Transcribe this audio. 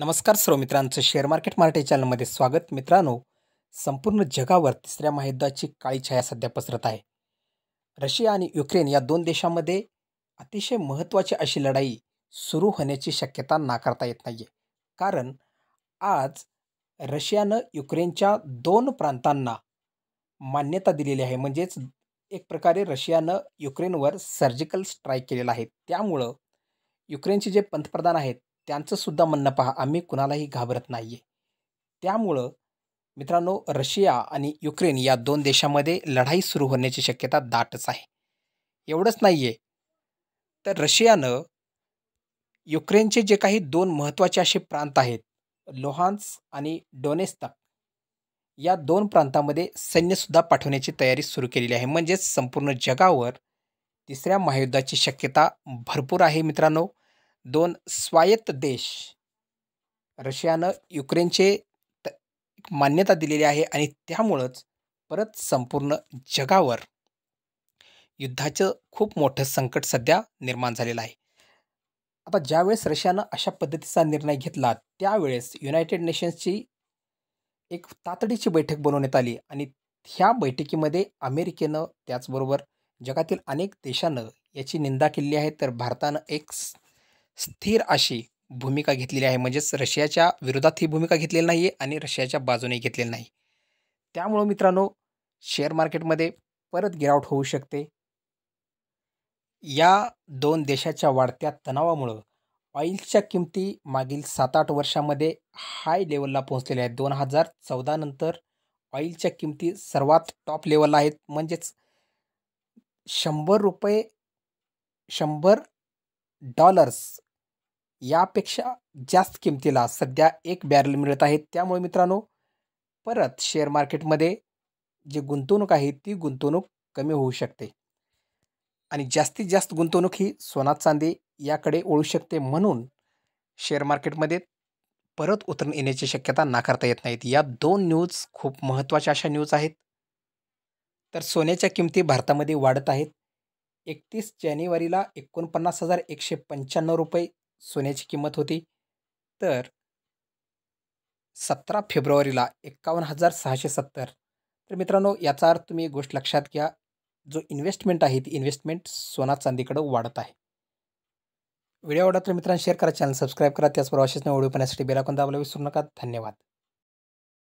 नमस्कार सर्व मित्रांचं share market Marathi चॅनलमध्ये स्वागत मित्रांनो संपूर्ण जगावर तिसऱ्या महायुद्धाची काळी छाया सध्या पसरत आहे रशिया आणि युक्रेन या दोन देशांमध्ये अतिशय महत्त्वाची अशी लढाई सुरू होण्याची शक्यता नाकारता येत नाही आहे कारण आज रशियानं युक्रेनच्या दोन प्रांतांना मान्यता दिलेली आहे म्हणजेच एक प्रकारे रशियानं युक्रेनवर सर्जिकल स्ट्राईक केलेला आहे त्यामुळं युक्रेनचे जे पंतप्रधान आहेत त्यांचंसुद्धा म्हणणं पहा आम्ही कुणालाही घाबरत नाही आहे त्यामुळं मित्रांनो रशिया आणि युक्रेन या दोन देशामध्ये लढाई सुरू होण्याची शक्यता दाटच आहे एवढंच नाही आहे तर रशियानं युक्रेनचे जे काही दोन महत्त्वाचे असे प्रांत आहेत लोहान्स आणि डोनेस्तक या दोन प्रांतामध्ये सैन्यसुद्धा पाठवण्याची तयारी सुरू केलेली आहे म्हणजेच संपूर्ण जगावर तिसऱ्या महायुद्धाची शक्यता भरपूर आहे मित्रांनो दोन स्वायत्त देश रशियानं युक्रेनचे मान्यता दिलेली आहे आणि त्यामुळंच परत संपूर्ण जगावर युद्धाचं खूप मोठं संकट सध्या निर्माण झालेलं आहे आता ज्यावेळेस रशियानं अशा पद्धतीचा निर्णय घेतला त्यावेळेस युनायटेड नेशन्सची एक तातडीची बैठक बनवण्यात आली आणि ह्या बैठकीमध्ये अमेरिकेनं त्याचबरोबर जगातील अनेक देशानं याची निंदा केली आहे तर भारतानं एक स्थिर अशी भूमिका घेतलेली आहे म्हणजेच रशियाच्या विरोधात ही भूमिका घेतलेली नाही आहे आणि रशियाच्या बाजूने घेतलेली नाही त्यामुळं मित्रांनो शेअर मार्केटमध्ये परत गिरावट होऊ शकते या दोन देशाच्या वाढत्या तणावामुळं ऑइलच्या किमती मागील सात आठ वर्षामध्ये हाय लेवलला पोहोचलेल्या आहेत दोन हजार चौदानंतर ऑइलच्या किमती सर्वात टॉप लेवलला आहेत म्हणजेच शंभर रुपये शंभर डॉलर्स यापेक्षा जास्त किमतीला सध्या एक बॅरल मिळत आहे त्यामुळे मित्रांनो परत शेअर मार्केटमध्ये जी गुंतवणूक आहे ती गुंतवणूक कमी होऊ शकते आणि जास्तीत जास्त गुंतवणूक ही सोना चांदी याकडे ओळू शकते म्हणून शेअर मार्केटमध्ये परत उतरून येण्याची शक्यता नाकारता येत नाहीत या दोन न्यूज खूप महत्त्वाच्या अशा न्यूज आहेत तर सोन्याच्या किमती भारतामध्ये वाढत आहेत एकतीस जानेवारीला एकोणपन्नास हजार एकशे पंच्याण्णव रुपये सोन्याची किंमत होती तर सतरा फेब्रुवारीला एक्कावन्न हजार सहाशे सत्तर तर मित्रांनो याचा अर्थ तुम्ही गोष्ट लक्षात घ्या जो इन्व्हेस्टमेंट आहे ती इन्व्हेस्टमेंट सोना चांदीकडं वाढत आहे व्हिडिओ आवडला तर मित्रांनो शेअर करा चॅनल सबस्क्राईब करा त्याचबरोबर असेच नवढी पाहण्यासाठी बेलाकोन दाबायला विसरू नका धन्यवाद